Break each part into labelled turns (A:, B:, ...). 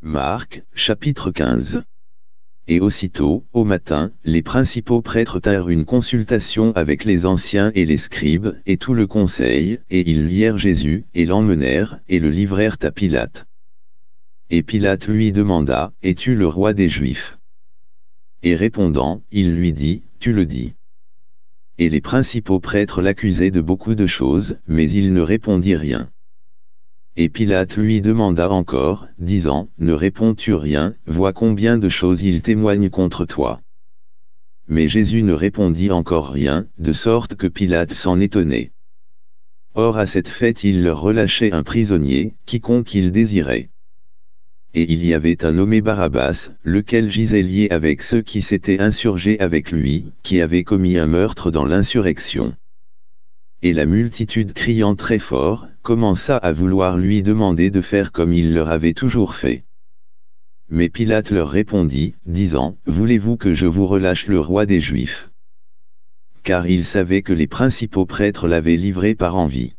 A: Marc, chapitre 15. Et aussitôt, au matin, les principaux prêtres tinrent une consultation avec les anciens et les scribes, et tout le conseil, et ils lièrent Jésus, et l'emmenèrent, et le livrèrent à Pilate. Et Pilate lui demanda, « Es-tu le roi des Juifs ?» Et répondant, il lui dit, « Tu le dis. » Et les principaux prêtres l'accusaient de beaucoup de choses, mais il ne répondit rien. Et Pilate lui demanda encore, disant, Ne réponds-tu rien, vois combien de choses ils témoignent contre toi. Mais Jésus ne répondit encore rien, de sorte que Pilate s'en étonnait. Or à cette fête il leur relâchait un prisonnier, quiconque il désirait. Et il y avait un nommé Barabbas, lequel gisait lié avec ceux qui s'étaient insurgés avec lui, qui avaient commis un meurtre dans l'insurrection et la multitude criant très fort, commença à vouloir lui demander de faire comme il leur avait toujours fait. Mais Pilate leur répondit, disant, « Voulez-vous que je vous relâche le roi des Juifs ?» Car il savait que les principaux prêtres l'avaient livré par envie.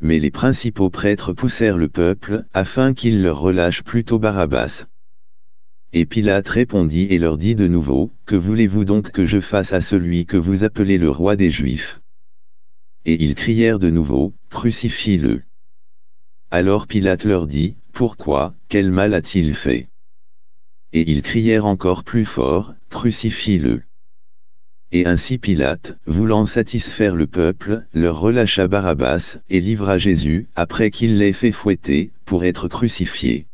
A: Mais les principaux prêtres poussèrent le peuple, afin qu'il leur relâche plutôt Barabbas. Et Pilate répondit et leur dit de nouveau, « Que voulez-vous donc que je fasse à celui que vous appelez le roi des Juifs ?» Et ils crièrent de nouveau, Crucifie-le. Alors Pilate leur dit, Pourquoi, quel mal a-t-il fait Et ils crièrent encore plus fort, Crucifie-le. Et ainsi Pilate, voulant satisfaire le peuple, leur relâcha Barabbas et livra Jésus, après qu'il l'ait fait fouetter, pour être crucifié.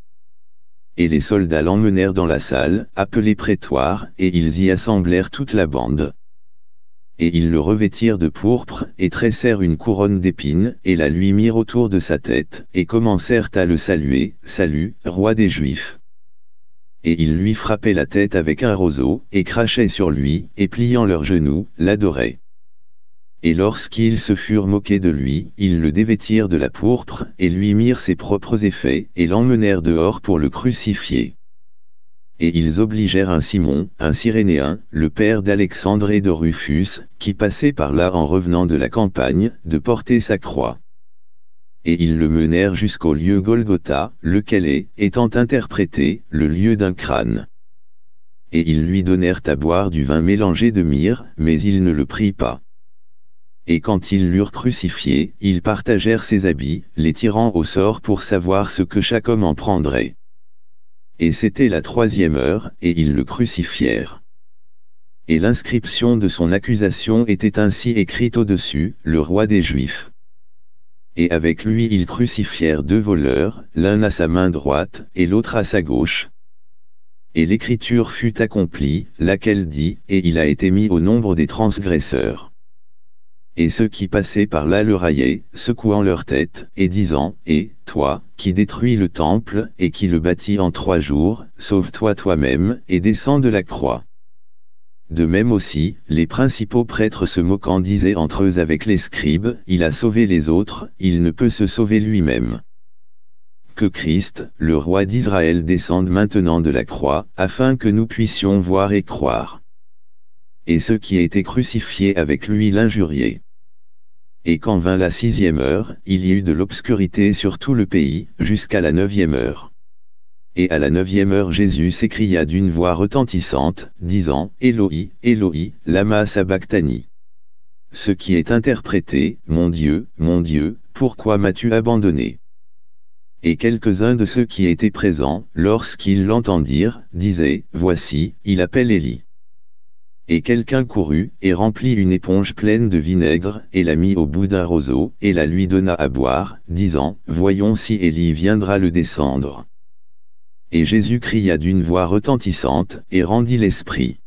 A: Et les soldats l'emmenèrent dans la salle, appelée prétoire, et ils y assemblèrent toute la bande et ils le revêtirent de pourpre, et tressèrent une couronne d'épines, et la lui mirent autour de sa tête, et commencèrent à le saluer, Salut, roi des Juifs. Et ils lui frappaient la tête avec un roseau, et crachaient sur lui, et pliant leurs genoux, l'adoraient. Et lorsqu'ils se furent moqués de lui, ils le dévêtirent de la pourpre, et lui mirent ses propres effets, et l'emmenèrent dehors pour le crucifier et ils obligèrent un Simon, un Cyrénéen, le père d'Alexandre et de Rufus, qui passait par là en revenant de la campagne, de porter sa croix. Et ils le menèrent jusqu'au lieu Golgotha, lequel est, étant interprété, le lieu d'un crâne. Et ils lui donnèrent à boire du vin mélangé de myrrhe, mais il ne le prit pas. Et quand ils l'eurent crucifié, ils partagèrent ses habits, les tirant au sort pour savoir ce que chaque homme en prendrait. Et c'était la troisième heure, et ils le crucifièrent. Et l'inscription de son accusation était ainsi écrite au-dessus, le roi des Juifs. Et avec lui ils crucifièrent deux voleurs, l'un à sa main droite, et l'autre à sa gauche. Et l'écriture fut accomplie, laquelle dit, et il a été mis au nombre des transgresseurs et ceux qui passaient par là le raillaient, secouant leur tête, et disant, Et, toi, qui détruis le temple, et qui le bâtis en trois jours, sauve-toi toi-même, et descends de la croix. De même aussi, les principaux prêtres se moquant disaient entre eux avec les scribes, Il a sauvé les autres, il ne peut se sauver lui-même. Que Christ, le roi d'Israël descende maintenant de la croix, afin que nous puissions voir et croire. Et ceux qui étaient crucifiés avec lui l'injuriaient et quand vint la sixième heure, il y eut de l'obscurité sur tout le pays, jusqu'à la neuvième heure. Et à la neuvième heure Jésus s'écria d'une voix retentissante, disant « Eloi, Eloi, lama sabachthani » ce qui est interprété « Mon Dieu, mon Dieu, pourquoi m'as-tu abandonné ?» Et quelques-uns de ceux qui étaient présents, lorsqu'ils l'entendirent, disaient « Voici, il appelle Élie ». Et quelqu'un courut, et remplit une éponge pleine de vinaigre, et la mit au bout d'un roseau, et la lui donna à boire, disant, Voyons si Élie viendra le descendre. Et Jésus cria d'une voix retentissante, et rendit l'esprit.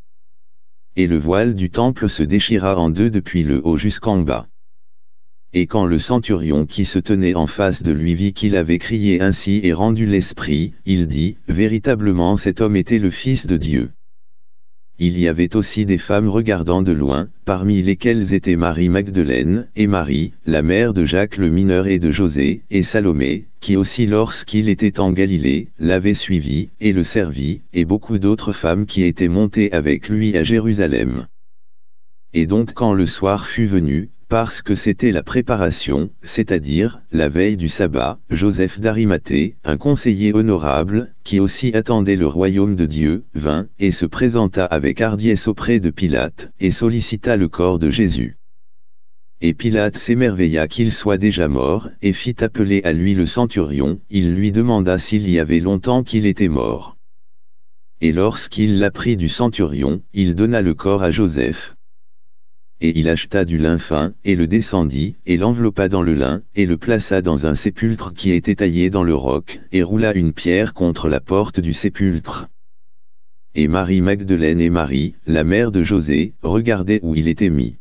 A: Et le voile du temple se déchira en deux depuis le haut jusqu'en bas. Et quand le centurion qui se tenait en face de lui vit qu'il avait crié ainsi et rendu l'esprit, il dit, Véritablement cet homme était le Fils de Dieu. Il y avait aussi des femmes regardant de loin, parmi lesquelles étaient Marie Magdeleine, et Marie, la mère de Jacques le mineur et de José, et Salomé, qui aussi lorsqu'il était en Galilée, l'avait suivi, et le servit, et beaucoup d'autres femmes qui étaient montées avec lui à Jérusalem. Et donc quand le soir fut venu, parce que c'était la préparation, c'est-à-dire, la veille du sabbat, Joseph d'Arimathée, un conseiller honorable, qui aussi attendait le royaume de Dieu, vint, et se présenta avec hardiesse auprès de Pilate, et sollicita le corps de Jésus. Et Pilate s'émerveilla qu'il soit déjà mort, et fit appeler à lui le centurion, il lui demanda s'il y avait longtemps qu'il était mort. Et lorsqu'il l'apprit du centurion, il donna le corps à Joseph, et il acheta du lin fin, et le descendit, et l'enveloppa dans le lin, et le plaça dans un sépulcre qui était taillé dans le roc, et roula une pierre contre la porte du sépulcre. Et Marie-Magdeleine et Marie, la mère de José, regardaient où il était mis.